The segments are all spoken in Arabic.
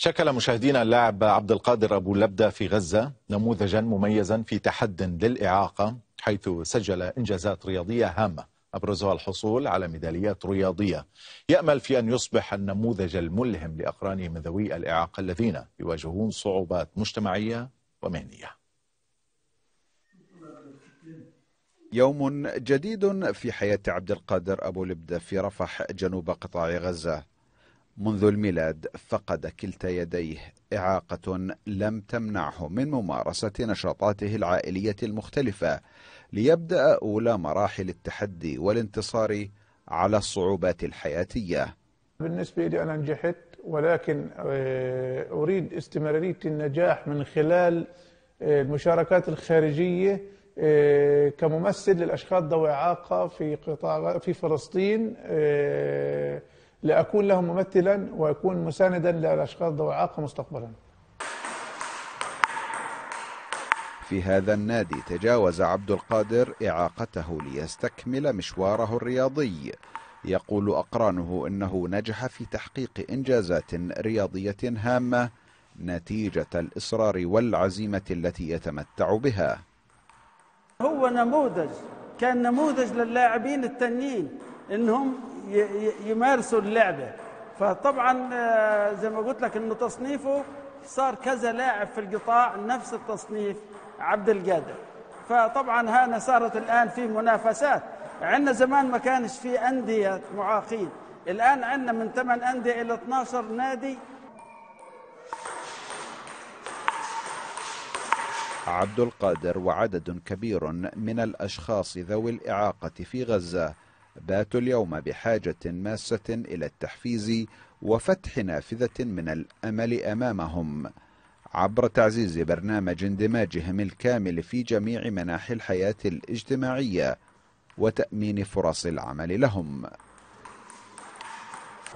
شكل مشاهدينا اللاعب عبد القادر أبو لبدة في غزة نموذجا مميزا في تحد للإعاقة حيث سجل إنجازات رياضية هامة أبرزها الحصول على ميداليات رياضية يأمل في أن يصبح النموذج الملهم لأقرانه من ذوي الإعاقة الذين يواجهون صعوبات مجتمعية ومهنية يوم جديد في حياة عبد القادر أبو لبدة في رفح جنوب قطاع غزة منذ الميلاد فقد كلتا يديه إعاقة لم تمنعه من ممارسة نشاطاته العائلية المختلفة ليبدأ أولى مراحل التحدي والانتصار على الصعوبات الحياتية بالنسبة لي أنا نجحت ولكن آه، أريد استمرارية النجاح من خلال آه، المشاركات الخارجية آه، كممثل للأشخاص ذوي إعاقة في قطاع في فلسطين لأكون له ممثلا وأكون مساندا للأشخاص ذوي الإعاقة مستقبلا في هذا النادي تجاوز عبد القادر إعاقته ليستكمل مشواره الرياضي يقول أقرانه أنه نجح في تحقيق إنجازات رياضية هامة نتيجة الإصرار والعزيمة التي يتمتع بها هو نموذج كان نموذج للاعبين التانيين انهم يمارسوا اللعبه فطبعا آه، زي ما قلت لك انه تصنيفه صار كذا لاعب في القطاع نفس التصنيف عبد القادر فطبعا هنا صارت الان في منافسات عندنا زمان ما كانش في انديه معاقين الان عندنا من 8 انديه الى 12 نادي عبد القادر وعدد كبير من الاشخاص ذوي الاعاقه في غزه باتوا اليوم بحاجة ماسة إلى التحفيز وفتح نافذة من الأمل أمامهم عبر تعزيز برنامج اندماجهم الكامل في جميع مناحي الحياة الاجتماعية وتأمين فرص العمل لهم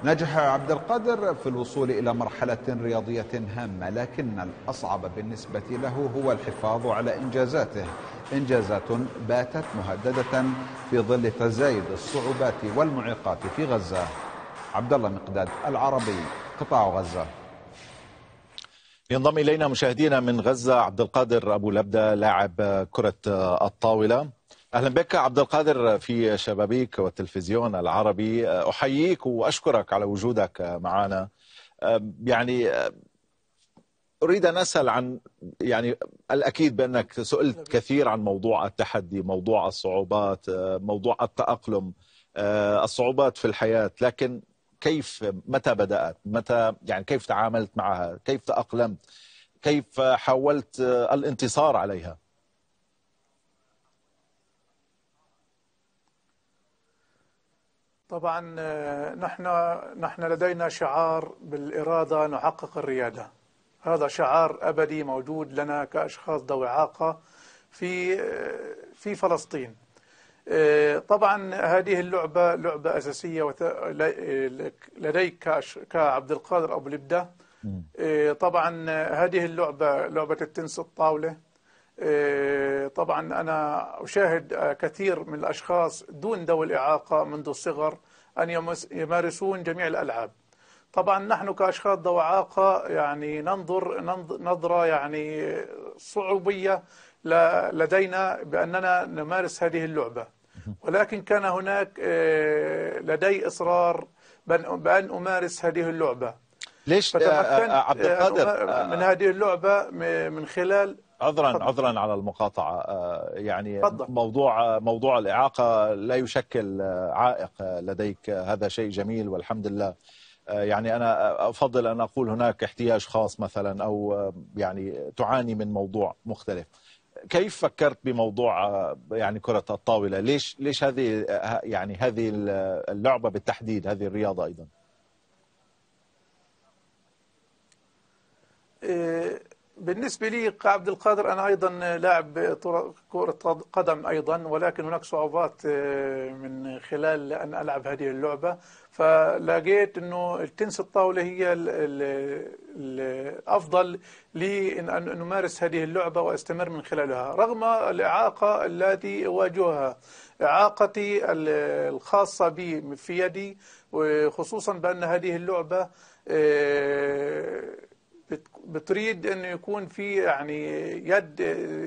نجح عبد القادر في الوصول إلى مرحلة رياضية هامة لكن الأصعب بالنسبة له هو الحفاظ على إنجازاته إنجازات باتت مهددة في ظل تزايد الصعوبات والمعيقات في غزة عبد الله مقداد العربي قطاع غزة ينضم إلينا مشاهدينا من غزة عبد القادر أبو لبدة لاعب كرة الطاولة اهلا بك عبد القادر في شبابيك والتلفزيون العربي احييك واشكرك على وجودك معنا يعني اريد ان اسال عن يعني الاكيد بانك سئلت كثير عن موضوع التحدي، موضوع الصعوبات، أه، موضوع التاقلم، أه، الصعوبات في الحياه، لكن كيف متى بدات؟ متى يعني كيف تعاملت معها؟ كيف تاقلمت؟ كيف حاولت أه، الانتصار عليها؟ طبعا آه، نحن نحن لدينا شعار بالإرادة نحقق الريادة هذا شعار أبدي موجود لنا كأشخاص ذوي إعاقة في آه، في فلسطين آه، طبعا هذه اللعبة لعبة أساسية لديك كعبد القادر أبو لبدة طبعا هذه اللعبة لعبة التنس الطاولة إيه، طبعا أنا أشاهد كثير من الأشخاص دون ذوي الإعاقة منذ الصغر أن يمارسون جميع الألعاب طبعا نحن كأشخاص ذوي إعاقة يعني ننظر نظرة يعني صعوبية لدينا بأننا نمارس هذه اللعبة ولكن كان هناك إيه، لدي إصرار بأن أمارس هذه اللعبة ليش عبد القادر من هذه اللعبة من خلال عذرا عذرا على المقاطعه آه، يعني فضل. موضوع موضوع الاعاقه لا يشكل عائق لديك هذا شيء جميل والحمد لله آه، يعني انا افضل ان اقول هناك احتياج خاص مثلا او آه، يعني تعاني من موضوع مختلف كيف فكرت بموضوع يعني كره الطاوله ليش ليش هذه يعني هذه اللعبه بالتحديد هذه الرياضه ايضا بالنسبة لي عبد القادر أنا أيضا لاعب كرة قدم أيضا ولكن هناك صعوبات آه، من خلال أن ألعب هذه اللعبة فلقيت أنه التنس الطاولة هي الأفضل لي أن أمارس هذه اللعبة وأستمر من خلالها رغم الإعاقة التي أواجهها إعاقتي الخاصة بي في يدي وخصوصا بأن هذه اللعبة آه، بتريد أنه يكون في يعني يد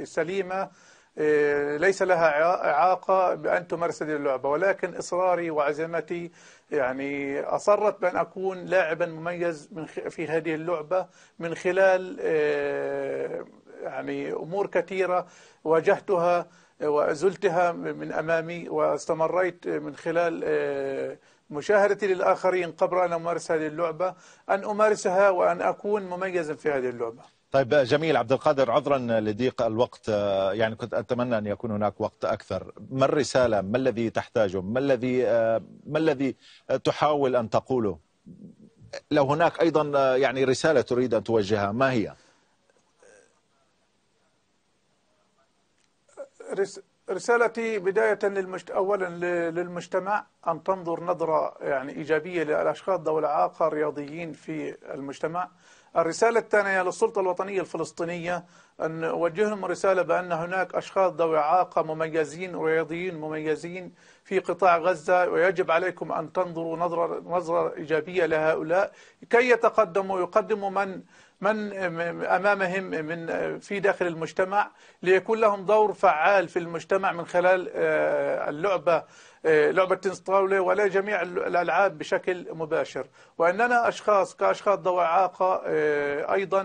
سليمة آه، ليس لها إعاقة بأن تمارس هذه اللعبة ولكن إصراري وعزيمتي يعني أصرت بأن أكون لاعبا مميز من في هذه اللعبة من خلال آه، يعني أمور كثيرة واجهتها وأزلتها من أمامي واستمريت من خلال آه، مشاهدتي للآخرين قبل أن أمارس هذه اللعبة أن أمارسها وأن أكون مميزا في هذه اللعبة طيب جميل عبد القادر عذرا لضيق الوقت آه، يعني كنت اتمنى ان يكون هناك وقت اكثر ما الرساله ما الذي تحتاجه ما الذي آه، ما الذي تحاول ان تقوله لو هناك ايضا يعني رساله تريد ان توجهها ما هي رسالتي بداية للمجت... أولا للمجتمع أن تنظر نظرة يعني إيجابية للأشخاص ذوي الإعاقة الرياضيين في المجتمع الرسالة الثانية للسلطة الوطنية الفلسطينية أن أوجههم رسالة بأن هناك أشخاص ذوي إعاقة مميزين رياضيين مميزين في قطاع غزة ويجب عليكم أن تنظروا نظرة, نظرة إيجابية لهؤلاء كي يتقدموا يقدموا من من أمامهم من آه، في داخل المجتمع ليكون لهم دور فعال في المجتمع من خلال آه، اللعبة آه، لعبة تنس طاولة ولا جميع الألعاب بشكل مباشر وأننا أشخاص كأشخاص ذوي إعاقة أيضا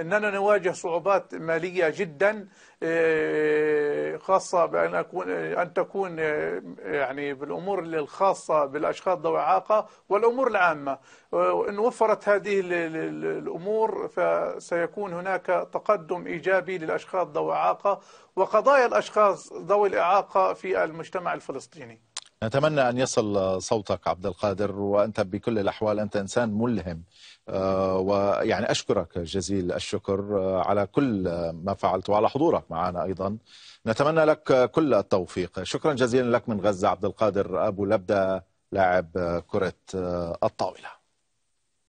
أننا نواجه صعوبات مالية جدا آه، خاصة بأن أكون أن تكون آه، يعني بالأمور الخاصة بالأشخاص ذوي الاعاقه والأمور العامة آه، إن وفرت هذه الأمور فسيكون هناك تقدم إيجابي للأشخاص ذوي الاعاقه وقضايا الأشخاص ذوي الإعاقة في المجتمع الفلسطيني نتمنى أن يصل صوتك عبد القادر وأنت بكل الأحوال أنت إنسان ملهم آه، ويعني أشكرك جزيل الشكر آه، على كل ما فعلت وعلى حضورك معنا أيضا نتمنى لك كل التوفيق شكرا جزيلا لك من غزة عبد القادر أبو لبدة لاعب كرة آه، الطاولة